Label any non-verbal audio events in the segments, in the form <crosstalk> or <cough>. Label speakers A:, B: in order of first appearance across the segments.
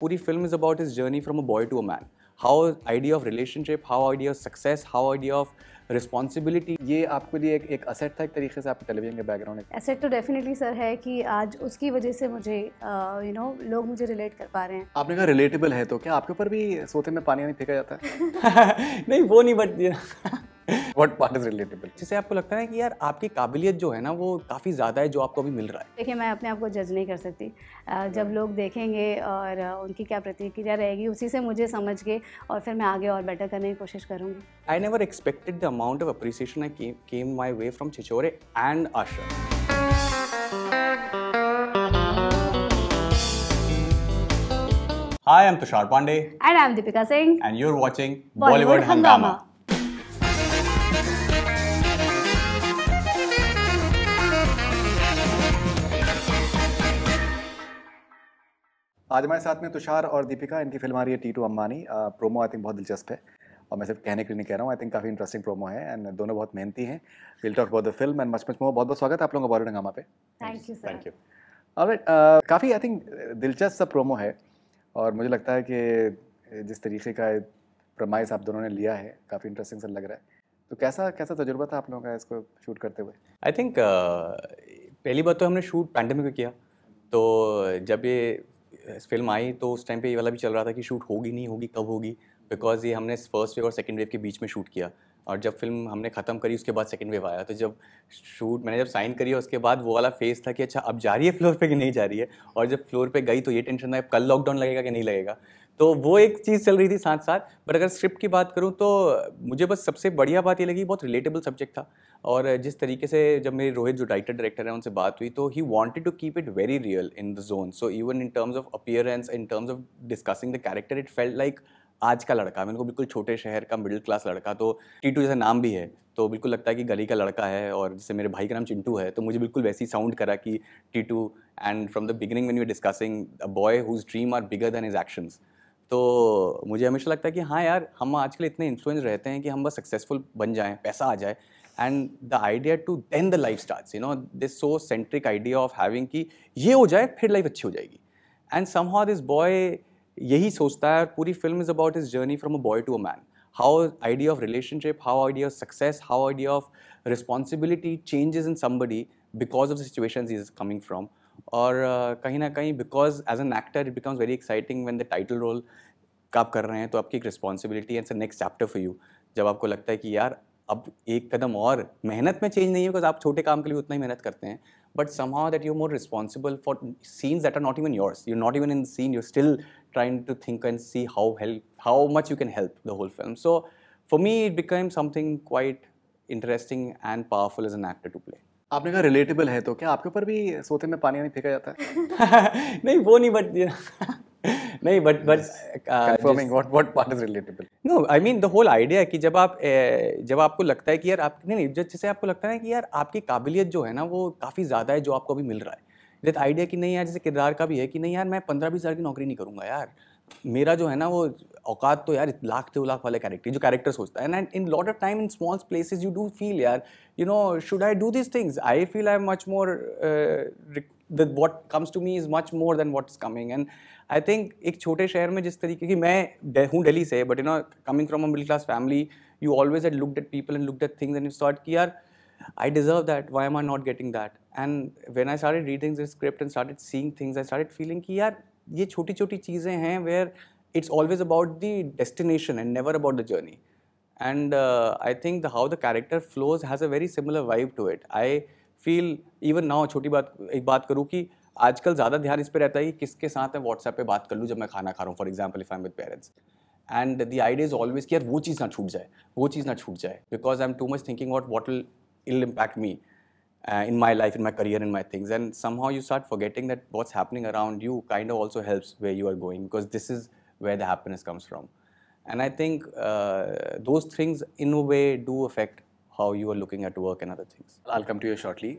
A: पूरी film is about his journey from a boy to a man how idea of relationship how idea of success how idea of responsibility ये आपके लिए एक एक asset था एक तरीके से आपके टेलीविजन के बैकग्राउंड
B: असेट तो डेफिनेटली सर है कि आज उसकी वजह से मुझे यू uh, नो लोग मुझे रिलेट कर पा रहे हैं
A: आपने कहा रिलेटेबल है तो क्या आपके ऊपर भी सोते में पानी नहीं फेंका जाता है <laughs> नहीं वो नहीं but What part is relatable? जिसे आपको लगता है कि यार आपकी काबिलियत जो है ना वो काफ़ी ज़्यादा है जो आपको अभी मिल रहा है
B: देखिए मैं अपने आप को जज नहीं कर सकती जब लोग देखेंगे और उनकी क्या प्रतिक्रिया रहेगी उसी से मुझे समझ के और फिर मैं आगे और बेटर करने की कोशिश करूँगी
A: I never expected the amount of appreciation I came my way from Chhichhore and Asha Hi, I'm Tushar Pandey.
B: And I'm Deepika Singh.
A: And you're watching Bollywood, Bollywood Hangama.
B: Hangama.
C: आज हमारे साथ में तुषार और दीपिका इनकी फिल्म आ रही है T two Ambani promo I think बहुत दिलचस्प है और मैं सिर्फ कहने के लिए नहीं कह रहा हूँ आई थिंक काफ़ी इंटरेस्टिंग प्रोमो है एंड दोनों बहुत मेहनती हैं will talk about the film and much much more बहुत बहुत स्वागत है आप लोगों का बॉलीवुड हंगामा पे
B: थैंक यू थैंक यू
C: और काफ़ी आई थिंक दिलचस्प सा प्रोमो है और मुझे लगता है कि जिस तरीके का प्रमाइस आप दोनों ने लिया है काफ़ी इंटरेस्टिंग सा लग रहा है तो कैसा कैसा तजुर्बा था आप लोगों का इसको शूट करते हुए
A: आई थिंक uh, पहली बार तो हमने शूट पैंडमिक में किया तो जब ये फिल्म आई तो उस टाइम पे ये वाला भी चल रहा था कि शूट होगी नहीं होगी कब होगी बिकॉज ये हमने फर्स्ट वेव और सेकेंड वेव के बीच में शूट किया और जब फिल्म हमने ख़त्म करी उसके बाद सेकेंड वेव आया तो जब शूट मैंने जब साइन करी उसके बाद वो वाला फेस था कि अच्छा अब जा रही है फ्लोर पे कि नहीं जा रही है और जब फ्लोर पे गई तो ये टेंशन था कल लॉकडाउन लगेगा कि नहीं लगेगा तो वो एक चीज़ चल रही थी साथ साथ बट अगर स्क्रिप्ट की बात करूँ तो मुझे बस सबसे बढ़िया बात ये लगी बहुत रिलेटेबल सब्जेक्ट था और जिस तरीके से जब मेरे रोहित जो राइटर डायरेक्टर है उनसे बात हुई तो he wanted to keep it very real in the zone so even in terms of appearance in terms of discussing the character it felt like आज का लड़का मेरे को बिल्कुल छोटे शहर का मिडिल क्लास लड़का तो टीटू जैसा नाम भी है तो बिल्कुल लगता है कि गली का लड़का है और जैसे मेरे भाई का नाम चिंटू है तो मुझे बिल्कुल वैसी साउंड करा कि टीटू and from the beginning when you discussing a boy whose dream are bigger than his actions तो मुझे हमेशा लगता है कि हाँ यार हम आजकल इतने इन्फ्लुएंस रहते हैं कि हम बस सक्सेसफुल बन जाएं पैसा आ जाए and the idea to then the life start you know this so centric idea of having कि ये हो जाए फिर लाइफ अच्छी हो जाएगी and somehow this boy यही सोचता है पूरी film is about his journey from a boy to a man how idea of relationship how idea of success how idea of responsibility changes in somebody because of the situation is coming from और कहीं ना कहीं because as an actor it becomes very exciting when the title role आप कर रहे हैं तो आपकी एक responsibility and next chapter for you जब आपको लगता है कि यार अब एक कदम और मेहनत में चेंज नहीं है बिकॉज आप छोटे काम के लिए उतना ही मेहनत करते हैं but somehow that you more responsible for scenes that are not even yours you not even in scene you still trying to think and see how help how much you can help the whole film so for me it become something quite interesting and powerful as an actor to play आपने कहा relatable है तो क्या आपके ऊपर भी सोते में पानी नहीं फेंका जाता है <laughs> नहीं वो नहीं बट <laughs> नहीं but but confirming what what part is relatable no I mean the whole idea कि जब आप जब आपको लगता है कि यार आप नहीं नहीं जैसे आपको लगता है कि यार आपकी काबिलियत जो है ना वो काफ़ी ज़्यादा है जो आपको अभी मिल रहा है दैट आइडिया कि नहीं यार जैसे किरदार का भी है कि नहीं यार मैं पंद्रह बीस हज़ार की नौकरी नहीं करूँगा यार मेरा जो है ना वो औकात तो यार लाख दो लाख वाले कैरेक्टर जो कैरेक्टर सोचता है and in lot of time in small places you do feel यार you know should I do this things I feel I much more the what comes to me is much more than what is coming and I think एक छोटे शहर में जिस तरीके की मैं हूँ डेली से but you know coming from a middle class family you always at look that people and look that things and you start कि यार I deserve that why am are not getting that and when I start reading the script and start seeing things I start feeling की यार ये छोटी छोटी चीज़ें हैं where it's always about the destination and never about the journey and I think the how the character flows has a very similar vibe to it I feel even now छोटी बात एक बात करूँ कि आजकल ज़्यादा ध्यान इस पर रहता है कि किसके साथ मैं व्हाट्सएप पे बात कर लूँ जब मैं खाना खा रहा हूँ for example if I am with parents and the idea is always कि यार वो चीज़ ना छूट जाए वो चीज़ ना छूट जाए because I am too much thinking what what will it'll impact me uh, in my life, in my career, in my things. And somehow you start forgetting that what's happening around you kind of also helps where you are going because this is where the happiness comes from. And I think uh, those things, in a way, do affect how you are looking at work and other things. I'll come to you shortly.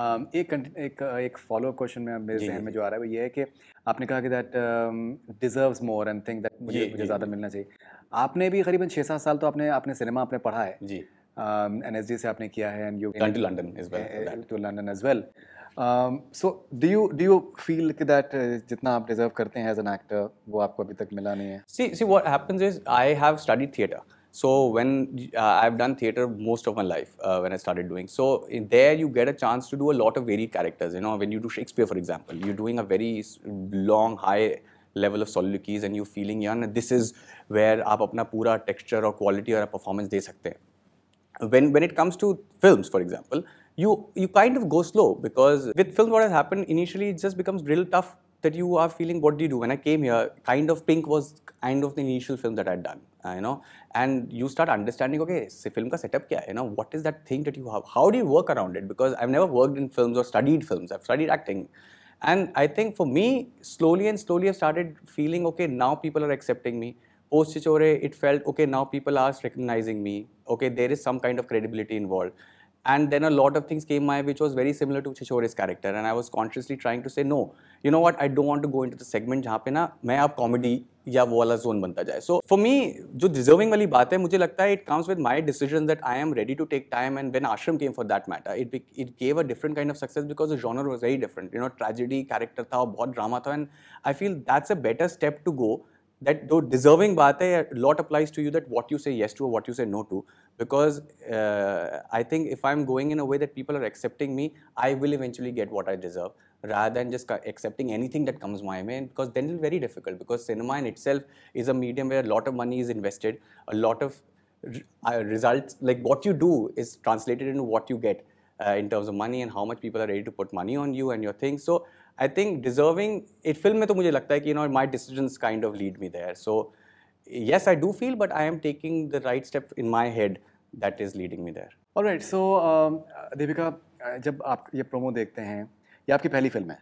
A: Um, एक
C: एक uh, एक follow up question में मेरे जहन में जो आ रहा है वो ये है कि आपने कहा कि that deserves more and think that मुझे ज़्यादा मिलना चाहिए आपने भी करीबन छः सात साल तो आपने आपने सिनेमा आपने पढ़ा है जी um, and SJ से आपने किया है and you gone to London as well uh, to London as well. Um, so do you do you feel that uh, जितना आप deserve करते हैं as an actor वो आपको अभी तक मिला नहीं है?
A: See see what happens is I have studied theatre. So when uh, I've done theater most of my life uh, when I started doing. So in there you get a chance to do a lot of varied characters. You know, when you do Shakespeare, for example, you're doing a very long, high level of soliloquies and you're feeling, yeah, this is where आप अपना पूरा texture और quality और performance दे सकते हैं. when, when it comes to films, for example, you, you kind of go slow because with films what has happened initially it just becomes real tough that you are feeling what do you do when i came here kind of pink was kind of the initial film that i had done uh, you know and you start understanding okay film ka setup kya you know what is that thing that you have how do you work around it because i've never worked in films or studied films i've studied acting and i think for me slowly and slowly i started feeling okay now people are accepting me post Chichore, it felt, okay, now people are recognizing me. Okay, there is some kind of credibility involved. And then a lot of things came my way which was very similar to Chichore's character. And I was consciously trying to say, no, you know what, I don't want to go into the segment जहाँ पे ना मैं आप comedy या वो वाला zone बनता जाए सो फॉर मी जो डिजर्विंग वाली बात है मुझे लगता है it comes with my decision that I am ready to take time and when Aashram came for that matter it it gave a different kind of success because the genre was very different you know tragedy character था और बहुत drama था and I feel that's a better step to go that though deserving baat hai, a lot applies to you that what you say yes to or what you say no to. Because uh, I think if I'm going in a way that people are accepting me, I will eventually get what I deserve rather than just accepting anything that comes my way because then it's very difficult because cinema in itself is a medium where a lot of money is invested, a lot of uh, results, like what you do is translated into what you get. Uh, in terms of money and how much people are ready to put money on you and your things. So I think deserving it film में तो मुझे लगता है कि you know my decision kind of lead me there so yes I do feel but I am taking the right step in my head that is leading me there
C: और right so Devika जब आप ये promo देखते हैं ये आपकी पहली film है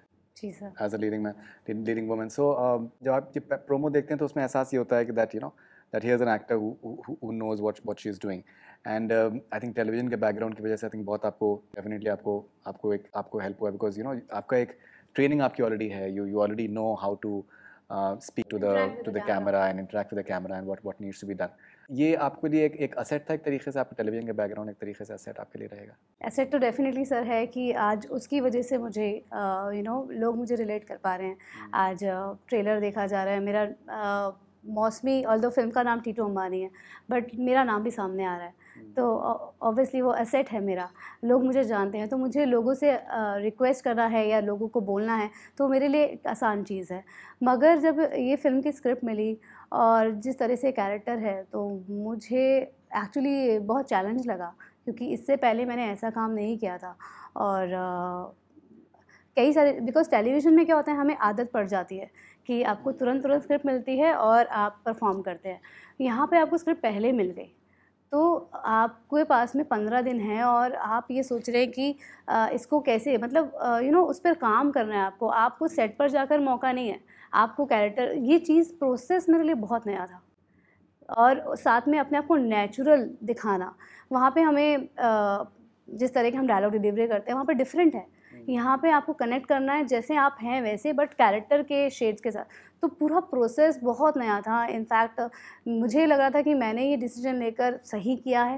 C: as a leading man leading women so जब आप ये प्रोमो देखते हैं तो उसमें एहसास ये होता है कि that you know that he is an actor who, what what knows what what she is doing and um, के बैकग्राउंड की वजह से आई थिंक बहुत आपको डेफिनेटली आपको आपको एक आपको हेल्प हुआ बिकॉज यू नो आपका एक ट्रेनिंग आपकी ऑलरेडी है you you already know how to speak to the to the camera and interact with the camera and what what needs to be done ये आपके लिए एक एक असेट था एक तरीके से आपके टेलीविजन के बैकग्राउंड एक तरीके से असेट आपके लिए रहेगा
B: असेट तो डेफिनेटली सर है कि आज उसकी वजह से मुझे यू uh, नो लोग मुझे रिलेट कर पा रहे हैं hmm. आज ट्रेलर uh, देखा जा रहा है मेरा uh, मौसमी ऑल दो फिल्म का नाम टीटू अम्बानी है बट मेरा नाम भी सामने आ रहा है तो ऑब्वियसली वो असेट है मेरा लोग मुझे जानते हैं तो मुझे लोगों से रिक्वेस्ट करना है या लोगों को बोलना है तो मेरे लिए एक आसान चीज़ है मगर जब ये फिल्म की स्क्रिप्ट मिली और जिस तरह से कैरेक्टर है तो मुझे एक्चुअली बहुत चैलेंज लगा क्योंकि इससे पहले मैंने ऐसा काम नहीं किया था और कई सारे बिकॉज टेलीविज़न में क्या होता है हमें आदत पड़ जाती है कि आपको तुरंत तुरंत स्क्रिप्ट मिलती है और आप परफॉर्म करते हैं यहाँ पे आपको स्क्रिप्ट पहले मिल गई तो आपके पास में पंद्रह दिन है और आप ये सोच रहे हैं कि इसको कैसे मतलब यू नो उस पर काम करना है आपको आपको सेट पर जाकर मौका नहीं है आपको कैरेक्टर ये चीज़ प्रोसेस मेरे लिए बहुत नया था और साथ में अपने आप को नेचुरल दिखाना वहाँ पे हमें जिस तरह के हम डायलॉग डिलीवरी करते हैं वहाँ पर डिफरेंट है यहाँ पे आपको कनेक्ट करना है जैसे आप हैं वैसे बट कैरेक्टर के शेड्स के साथ तो पूरा प्रोसेस बहुत नया था इनफैक्ट मुझे लग रहा था कि मैंने ये डिसीजन लेकर सही किया है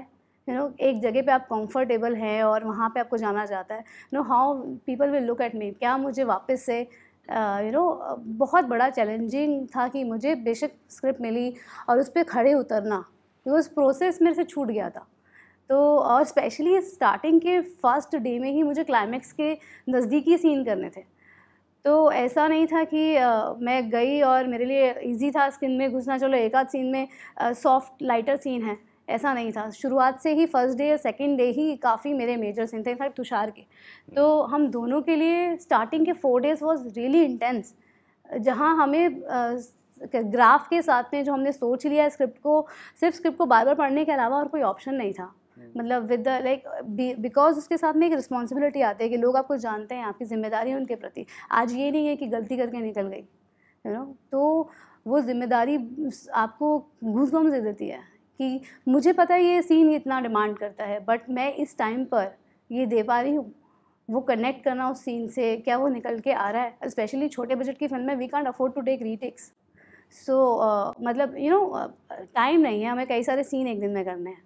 B: यू नो एक जगह पे आप कंफर्टेबल हैं और वहाँ पे आपको जाना जाता है no how people will look at me क्या मुझे वापस से यू नो बहुत बड़ा चैलेंजिंग था कि मुझे बेशक स्क्रिप्ट मिली और उस पर खड़े उतरना बिकॉज प्रोसेस मेरे से छूट गया था तो और स्पेशली स्टार्टिंग के फर्स्ट डे में ही मुझे क्लाइमैक्स के नज़दीकी सीन करने थे तो ऐसा नहीं था कि आ, मैं गई और मेरे लिए इजी था स्किन में घुसना चलो एक आध सीन में सॉफ्ट लाइटर सीन है ऐसा नहीं था शुरुआत से ही फर्स्ट डे या सेकेंड डे ही काफ़ी मेरे मेजर सीन थे इनफैक्ट तुषार के तो हम दोनों के लिए स्टार्टिंग के four days was really intense जहाँ हमें आ, ग्राफ के साथ में जो हमने सोच लिया स्क्रिप्ट को सिर्फ स्क्रिप्ट को बार बार पढ़ने के अलावा और कोई ऑप्शन नहीं था हम्म। मतलब विद द लाइक बिकॉज उसके साथ में एक रिस्पॉन्सिबिलिटी आती है कि लोग आपको जानते हैं आपकी जिम्मेदारी है उनके प्रति आज ये नहीं है कि गलती करके निकल गई यू नो तो वो जिम्मेदारी आपको घूसगम दे देती है कि मुझे पता है ये सीन इतना डिमांड करता है बट मैं इस टाइम पर ये दे पा रही हूँ वो कनेक्ट करना उस सीन से क्या वो निकल के आ रहा है स्पेशली छोटे बजट की फिल्म में we can't afford to take retakes so मतलब यू नो टाइम नहीं है हमें कई सारे सीन एक दिन में करने हैं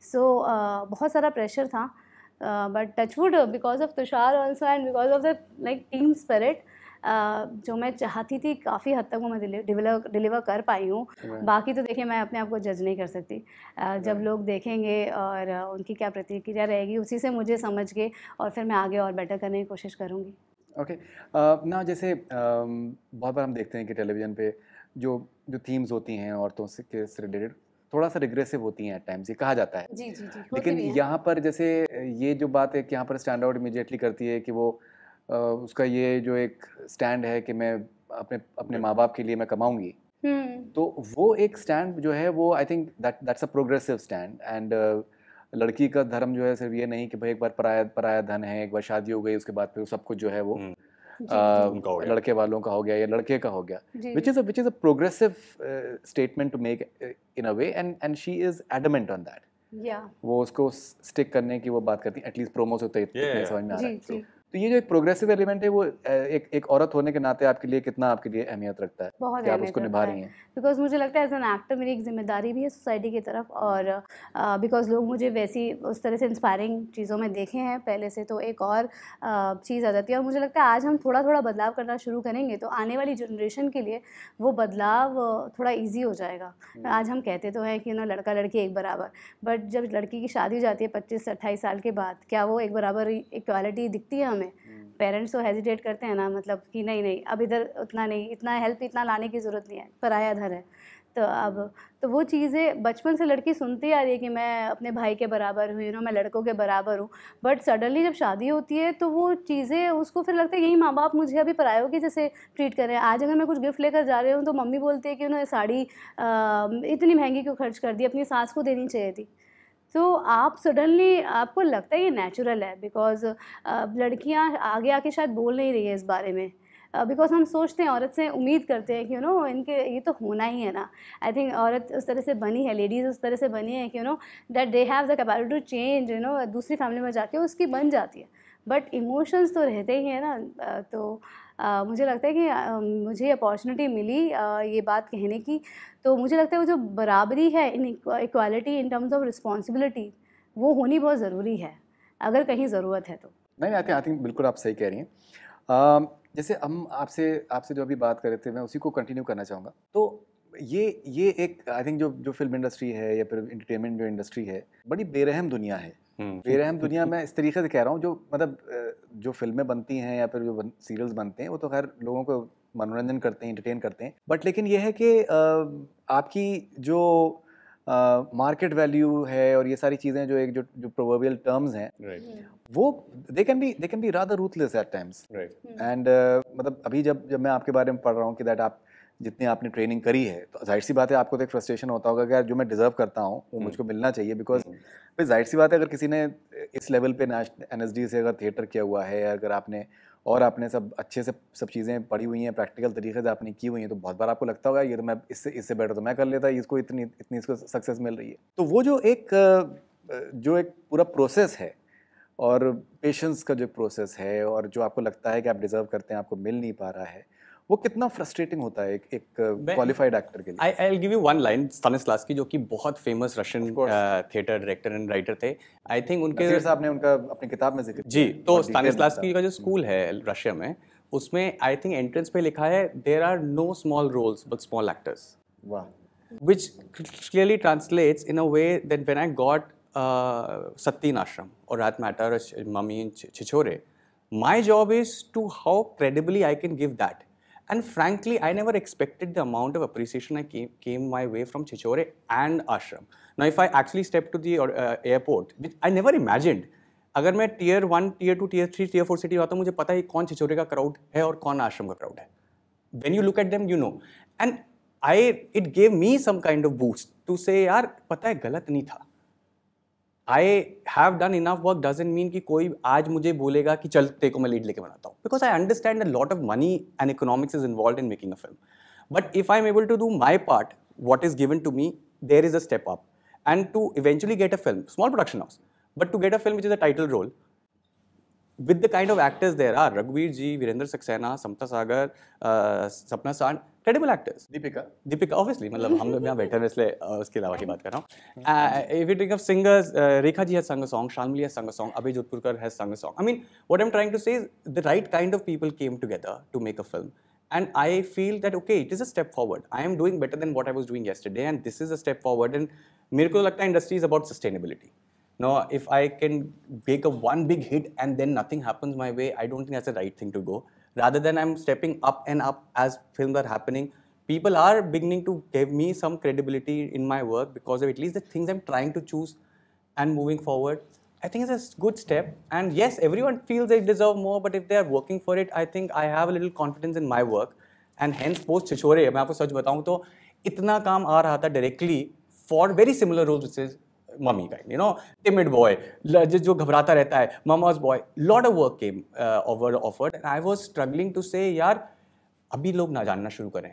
B: सो so, uh, बहुत सारा प्रेशर था but touch wood because of Tushar also and because of the like team spirit जो मैं चाहती थी काफ़ी हद तक वो मैं डिलीवर डिलीवर कर पाई हूँ बाकी तो देखिए मैं अपने आप को जज नहीं कर सकती uh, जब लोग देखेंगे और uh, उनकी क्या प्रतिक्रिया रहेगी उसी से मुझे समझ के और फिर मैं आगे और बेटर करने की कोशिश करूँगी
C: ओके okay. ना जैसे um, बहुत बार हम देखते हैं कि टेलीविज़न पे जो जो थीम्स होती हैं औरतों से रिलेटेड थोड़ा सा रिग्रेसिव होती हैं एट टाइम्स ये कहा जाता है जी जी जी लेकिन यहाँ पर जैसे ये जो बात है कि यहाँ पर स्टैंड आउट इमिजिएटली करती है कि वो उसका ये जो एक स्टैंड है कि मैं अपने अपने हम्म। माँ बाप के लिए मैं कमाऊंगी हम्म। तो वो एक स्टैंड जो है वो I think that that's a progressive stand and लड़की का धर्म जो है सिर्फ ये नहीं कि भाई एक बार पराया पराया धन है एक बार शादी हो गई उसके बाद फिर सब कुछ जो है वो hmm. लड़के वालों का हो गया या लड़के का हो गया which is which is a progressive statement to make in a way and and she is adamant on that वो उसको स्टिक करने की वो बात करती है एटलीस्ट प्रोमो से तो इतने समझ में आ रहा है तो ये जो एक प्रोग्रेसिव एलिमेंट है वो एक एक औरत होने के नाते आपके लिए कितना आपके लिए अहमियत रखता है बहुत कि आप उसको निभा रही हैं
B: बिकॉज मुझे लगता है एज एन एक्टर मेरी एक जिम्मेदारी भी है सोसाइटी की तरफ और बिकॉज uh, लोग मुझे वैसी उस तरह से इंस्पायरिंग चीज़ों में देखे हैं पहले से तो एक और uh, चीज़ आ जाती है और मुझे लगता है आज हम थोड़ा थोड़ा बदलाव करना शुरू करेंगे तो आने वाली जनरेशन के लिए वो बदलाव थोड़ा ईजी हो जाएगा हम्म। आज हम कहते तो हैं कि ना लड़का लड़की एक बराबर बट जब लड़की की शादी हो जाती है पच्चीस अट्ठाईस साल के बाद क्या वो एक बराबर इक्वालिटी दिखती है हमें पेरेंट्स तो हेजिटेट करते हैं ना मतलब कि नहीं नहीं अब इधर उतना नहीं इतना हेल्प इतना लाने की ज़रूरत नहीं है पराया धर है तो अब तो वो चीज़ें बचपन से लड़की सुनती आ रही है कि मैं अपने भाई के बराबर हूँ यू नो मैं लड़कों के बराबर हूँ बट सडनली जब शादी होती है तो वो चीज़ें उसको फिर लगता है यही माँ बाप मुझे अभी परायों की जैसे ट्रीट कर रहे हैं आज अगर मैं कुछ गिफ्ट लेकर जा रही हूँ तो मम्मी बोलती है कि उन्होंने साड़ी आ, इतनी महंगी क्यों खर्च कर दी अपनी सास को देनी चाहिए थी सो so, आप सडनली आपको लगता है ये नेचुरल है बिकॉज लड़कियां आगे आके शायद बोल नहीं रही है इस बारे में बिकॉज uh, हम सोचते हैं औरत से उम्मीद करते हैं कि यू नो इनके ये तो होना ही है ना आई थिंक औरत उस तरह से बनी है लेडीज़ उस तरह से बनी है कि you know that they have the capability to change you know दूसरी फैमिली में जाके उसकी बन जाती है बट इमोशंस तो रहते ही हैं ना तो आ, मुझे लगता है कि आ, मुझे अपॉर्चुनिटी मिली आ, ये बात कहने की तो मुझे लगता है वो जो बराबरी है in equality in terms of responsibility वो होनी बहुत ज़रूरी है अगर कहीं ज़रूरत है तो
C: नहीं आई थिंक बिल्कुल आप सही कह रही हैं जैसे हम आपसे आपसे जो अभी बात कर रहे थे मैं उसी को कंटिन्यू करना चाहूँगा तो ये ये एक आई थिंक जो जो फिल्म इंडस्ट्री है या फिर इंटरटेनमेंट जो इंडस्ट्री है बड़ी बेरहम दुनिया है बेरहम हम्म, दुनिया मैं इस तरीके से कह रहा हूँ जो मतलब जो फिल्में बनती हैं या फिर जो सीरियल्स बनते हैं वो तो खैर लोगों को मनोरंजन करते हैं इंटरटेन करते हैं बट लेकिन यह है कि आपकी जो मार्केट वैल्यू है और ये सारी चीज़ें जो एक जो जो प्रोवर्बियल टर्म्स हैं हम्म। वो they can be they can be rather ruthless at times and मतलब अभी जब जब मैं आपके बारे में पढ़ रहा हूँ कि दैट आप जितनी आपने ट्रेनिंग करी है तो जाहिर सी बात है आपको तो एक फ्रस्ट्रेशन होता होगा कि यार जो मैं डिज़र्व करता हूँ वो हम्म। मुझको मिलना चाहिए बिकॉज हम्म। भाई जाहिर सी बात है अगर किसी ने इस लेवल पे एन एस डी से अगर थिएटर किया हुआ है अगर आपने और आपने सब अच्छे से सब चीज़ें पढ़ी हुई हैं प्रैक्टिकल तरीके से आपने की हुई हैं तो बहुत बार आपको लगता होगा ये तो मैं इससे इससे बेटर तो मैं कर लेता इसको इतनी इतनी इसको सक्सेस मिल रही है तो वो जो एक जो एक पूरा प्रोसेस है और पेशेंस का जो प्रोसेस है और जो आपको लगता है कि आप डिज़र्व करते हैं आपको मिल नहीं पा रहा है वो कितना फ्रस्ट्रेटिंग होता है एक एक क्वालिफाइड uh, एक्टर
A: के लिए I I will give you one line Stanislas की जो कि बहुत famous Russian theatre director and writer थे आई थिंक उनके साहब
C: ने उनका अपनी किताब में जिक्र जी तो स्टानिस्लास की
A: का जो स्कूल है रशिया में उसमें आई थिंक एंट्रेंस पे लिखा है there are no small roles but small actors वाह which clearly translates in a way that when I got सत्यन आश्रम और रात मैटर Mummy Chhichhore my job is to how credibly I can give that And frankly, I never expected the amount of appreciation I came, came my way from Chichore and Ashram. Now, if I actually step to the uh, airport, which I never imagined, अगर मैं tier one tier two tier three tier four city आता हूँ मुझे पता है कौन छिचोरे का crowd है और कौन आश्रम का क्राउड है when you look at them you know and I it gave me some kind of boost to say यार पता है गलत नहीं था I have done enough work doesn't mean कि कोई आज मुझे बोलेगा कि चल तेरे को मैं लीड लेके बनाता हूँ because I understand a lot of money and economics is involve in making a film but if I am able to do my part what is given to me there is a step up and to eventually get a film small production house but to get a film which is a title role with the kind of actors there are, Raghuveer Ji, Virendra Saxena, Samta Sagar, uh, Sapna San, credible actors. Deepika. Deepika, obviously. मतलब हम लोग यहाँ बैठे हैं इसलिए uh, उसके अलावा की बात कर रहा हूँ. Uh, if you think of singers, uh, Rekha Ji has sung a song, Shalmali has sung a song, Abhay Jodhpurkar has sung a song. I mean, what I'm trying to say is the right kind of people came together to make a film. And I feel that, okay, it is a step forward. I am doing better than what I was doing yesterday and this is a step forward. And मेरे को लगता है industry is about sustainability. Now, if I can make a one big hit and then nothing happens my way, I don't think that's the right thing to go. Rather than I'm stepping up and up as films are happening, people are beginning to give me some credibility in my work because of at least the things I'm trying to choose and moving forward. I think it's a good step. And yes, everyone feels they deserve more, but if they are working for it, I think I have a little confidence in my work. And hence, post Chichore, मैं आपको सच बताऊं तो इतना काम आ directly for very similar roles, which is Mummy का you know timid boy जो घबराता रहता है mummy's boy load of work came over offered and I was struggling to say यार अभी लोग ना जानना शुरू करें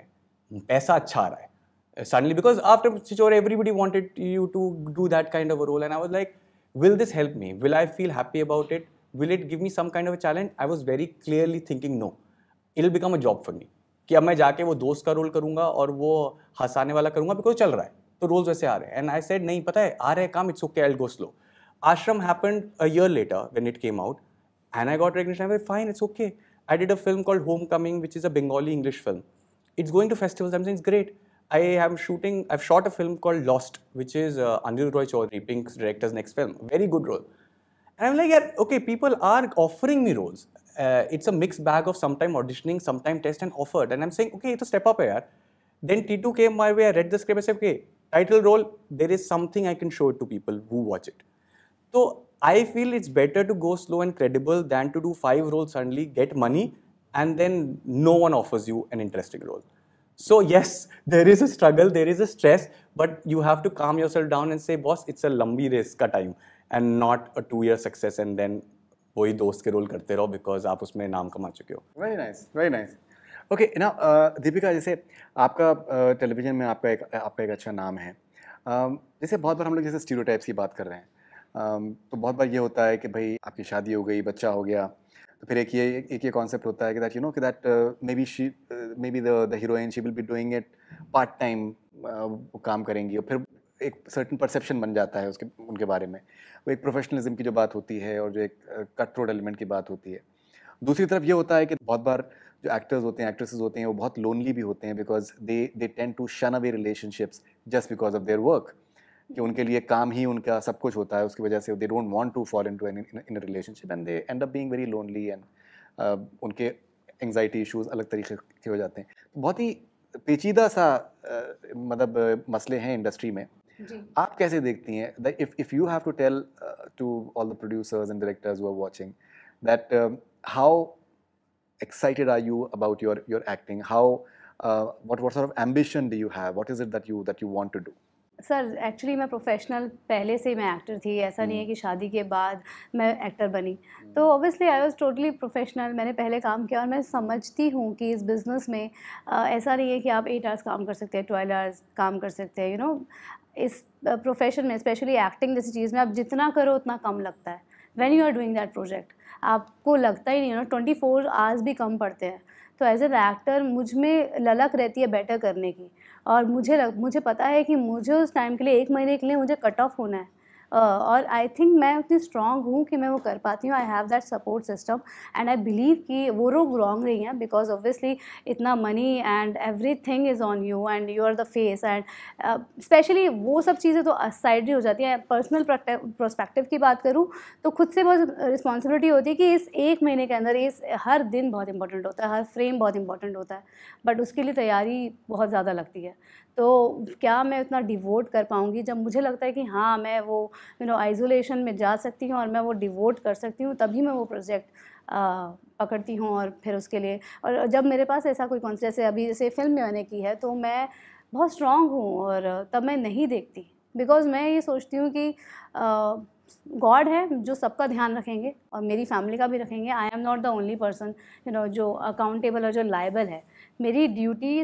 A: पैसा अच्छा आ रहा है suddenly because after Chor everybody wanted you to do that kind of role and I was like will this help me will I feel happy about it will it give me some kind of challenge I was very clearly thinking no it'll become a job for me कि अब मैं जाके वो दोस्त का role करूंगा और वो हंसाने वाला करूंगा बिकॉज चल रहा है तो रोल्स वैसे आ रहे हैं एंड आई सेड नहीं पता है आ रहे हैं काम it's okay I go slow Aashram happen a year later when it came out and I got recognition fine it's okay I did a film called homecoming which is a Bengali English film it's going to festivals I it's great I am shooting, I've shot a film called Lost, which is uh, Anil Roy Chaudhary, Pink's director's next film. Very good role. And I'm like, yeah, okay, people are offering me roles. Uh, it's a mixed bag of sometime auditioning, sometime test and offered. And I'm saying, okay, it's a step up here. Then T2 came my way, I read the script, I said, okay, title role, there is something I can show it to people who watch it. So I feel it's better to go slow and credible than to do five roles suddenly, get money, and then no one offers you an interesting role. So yes, <laughs> there is a struggle, there is a stress, but you have to calm yourself down and say, boss, it's a lumbi race ka time and not a two-year success and then वही दोस्त के role करते रहो because आप उसमें नाम कमा चुके हो
C: very nice very nice okay ना uh, दीपिका जैसे आपका टेलीविज़न uh, में आपका एक आपका एक अच्छा नाम है um, जैसे बहुत बार हम लोग जैसे स्टीरियोटाइप्स की बात कर रहे हैं um, तो बहुत बार ये होता है कि भाई आपकी शादी हो गई बच्चा हो गया तो फिर एक ये एक ये कॉन्सेप्ट होता है कि दैट यू नो कि that may be she may be the heroine she will be doing it part time काम करेंगी और फिर एक सर्टन परसेप्शन बन जाता है उसके उनके बारे में वो एक प्रोफेशनलिज्म की जो बात होती है और जो एक कट रोड एलिमेंट की बात होती है दूसरी तरफ ये होता है कि बहुत बार जो एक्टर्स होते हैं एक्ट्रेसेस होते हैं वो बहुत लोनली भी होते हैं because they they tend to shun away relationships just because of their work कि उनके लिए काम ही उनका सब कुछ होता है उसकी वजह से they don't want to fall into in relationship and they end up being very lonely and उनके एंगजाइटी इश्यूज अलग तरीके के हो जाते हैं तो बहुत ही पेचीदा सा uh, मतलब uh, मसले हैं इंडस्ट्री में आप कैसे देखती हैं if if you have to tell to all the producers and directors who are watching that how excited are you about your, your acting? How, uh, what, what sort of ambition do you have? What is it that you, that you want to do?
B: Sir actually मैं professional पहले से ही मैं actor थी ऐसा hmm. नहीं है hmm. कि शादी के बाद मैं एक्टर बनी hmm. तो obviously I was totally professional मैंने पहले काम किया और मैं समझती हूँ कि इस बिज़नेस में आ, ऐसा नहीं है कि आप एट आवर्स काम कर सकते हैं ट्वेल्व आवर्स काम कर सकते हैं यू नो इस प्रोफेशन में स्पेशली एक्टिंग जैसी चीज़ में आप जितना करो उतना कम लगता है when you are doing that project आपको लगता ही नहीं है ना ट्वेंटी फोर आवर्स भी कम पड़ते हैं तो एज एन एक्टर मुझ में ललक रहती है बेटर करने की और मुझे लग, मुझे पता है कि मुझे उस टाइम के लिए एक महीने के लिए मुझे कट ऑफ होना है और आई थिंक मैं उतनी स्ट्रॉन्ग हूँ कि मैं वो कर पाती हूँ I have that support system and I believe कि वो लोग रॉन्ग नहीं हैं बिकॉज ऑब्वियसली इतना money and everything is on you and you are the face and specially वो सब चीज़ें तो साइड हो जाती हैं पर्सनल प्रोस्पेक्टिव की बात करूँ तो खुद से बहुत रिस्पॉन्सिबिलिटी होती है कि इस एक महीने के अंदर इस हर दिन बहुत इंपॉर्टेंट होता है हर फ्रेम बहुत इंपॉर्टेंट होता है बट उसके लिए तैयारी बहुत ज़्यादा लगती है तो क्या मैं उतना डिवोट कर पाऊँगी जब मुझे लगता है कि हाँ मैं वो यू नो आइसोलेशन में जा सकती हूँ और मैं वो डिवोट कर सकती हूँ तभी मैं वो प्रोजेक्ट पकड़ती हूँ और फिर उसके लिए और जब मेरे पास ऐसा कोई कॉन्सेप्ट जैसे अभी जैसे फिल्म मैंने की है तो मैं बहुत स्ट्रॉन्ग हूँ और तब मैं नहीं देखती बिकॉज़ मैं ये सोचती हूँ कि गॉड है जो सबका ध्यान रखेंगे और मेरी फैमिली का भी रखेंगे I am not the only person you know जो अकाउंटेबल और जो लाइबल है मेरी ड्यूटी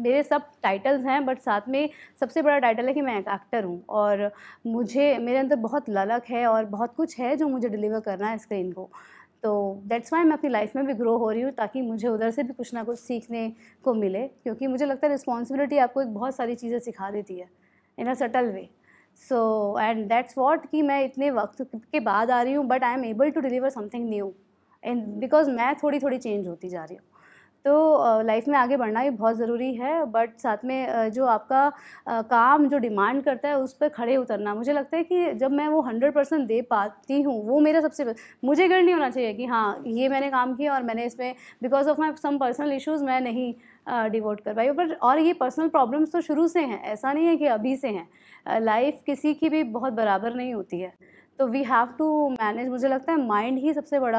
B: मेरे सब टाइटल्स हैं बट साथ में सबसे बड़ा टाइटल है कि मैं एक एक्टर हूँ और मुझे मेरे अंदर बहुत ललक है और बहुत कुछ है जो मुझे डिलीवर करना है स्क्रीन को तो दैट्स वाई मैं अपनी लाइफ में भी ग्रो हो रही हूँ ताकि मुझे उधर से भी कुछ ना कुछ सीखने को मिले क्योंकि मुझे लगता है रिस्पॉन्सिबिलिटी आपको एक बहुत सारी चीज़ें सिखा देती है in a subtle way so and that's what कि मैं इतने वक्त के बाद आ रही हूँ but I am able to deliver something new and because मैं थोड़ी थोड़ी चेंज होती जा रही हूँ तो लाइफ में आगे बढ़ना भी बहुत ज़रूरी है बट साथ में जो आपका काम जो डिमांड करता है उस पर खड़े उतरना मुझे लगता है कि जब मैं वो हंड्रेड परसेंट दे पाती हूँ वो मेरा सबसे मुझे गर्व नहीं होना चाहिए कि हाँ ये मैंने काम किया और मैंने इसमें because of my some personal issues मैं नहीं डिवोट कर पाई बट और ये पर्सनल प्रॉब्लम्स तो शुरू से हैं ऐसा नहीं है कि अभी से हैं लाइफ किसी की भी बहुत बराबर नहीं होती है तो वी हैव टू मैनेज मुझे लगता है माइंड ही सबसे बड़ा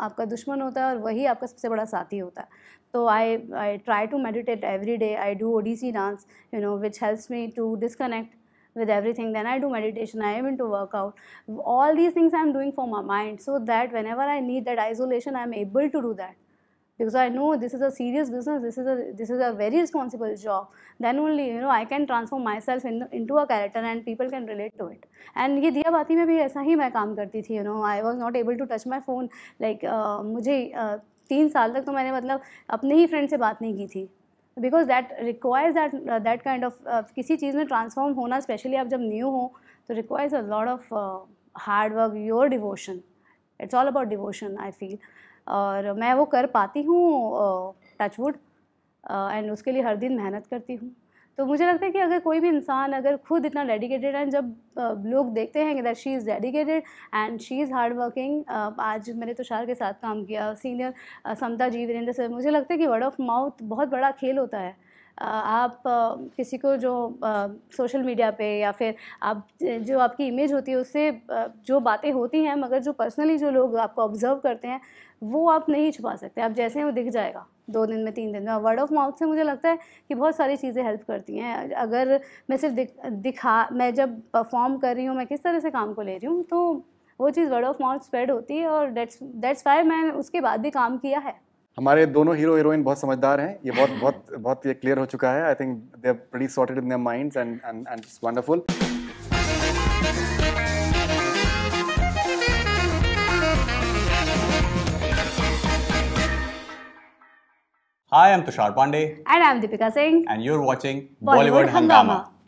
B: आपका दुश्मन होता है और वही आपका सबसे बड़ा साथी होता है तो I I try to meditate every day I do Odissi dance you know which helps me to disconnect with everything then I do meditation I am into workout all these things I am doing for my mind so that whenever I need that isolation I am able to do that because I know this is a serious business, this is a this is a very responsible job. Then only you know I can transform myself into a character and people can relate to it. And ये दिया बाती में भी ऐसा ही मैं काम करती थी, you know I was not able to touch my phone. Like uh, मुझे uh, तीन साल तक तो मैंने मतलब अपने ही फ्रेंड से बात नहीं की थी. Because that requires that uh, that kind of किसी चीज़ में transform होना, specially आप जब new हो, तो requires a lot of hard work, your devotion. It's all about devotion, I feel. और मैं वो कर पाती हूँ टचवुड एंड उसके लिए हर दिन मेहनत करती हूँ तो मुझे लगता है कि अगर कोई भी इंसान अगर खुद इतना डेडिकेटेड एंड जब लोग देखते हैं कि that she is dedicated and she is hard working आज मैंने तुषार तो के साथ काम किया सीनियर समता जी वीरेंद्र सर मुझे लगता है कि वर्ड ऑफ माउथ बहुत बड़ा खेल होता है आप किसी को जो सोशल मीडिया पे या फिर आप जो आपकी इमेज होती है उससे जो बातें होती हैं मगर जो पर्सनली जो लोग आपको ऑब्जर्व करते हैं वो आप नहीं छुपा सकते आप जैसे हैं वो दिख जाएगा दो दिन में तीन दिन में वर्ड ऑफ माउथ से मुझे लगता है कि बहुत सारी चीज़ें हेल्प करती हैं अगर मैं सिर्फ दिख, दिखा मैं जब परफॉर्म कर रही हूँ मैं किस तरह से काम को ले रही हूँ तो वो चीज़ वर्ड ऑफ माउथ स्प्रेड होती है और डेट्स डेट्स वाई मैंने उसके बाद भी काम किया है
C: हमारे दोनों हीरो हीरोइन बहुत समझदार हैं ये बहुत बहुत बहुत ये क्लियर हो चुका है I think they pre sorted in their minds and and and it's wonderful
A: Hi, I'm Tushar Pandey.
B: And I'm Deepika Singh.
A: And you're watching
B: Bollywood, Bollywood Hangama. Hangama.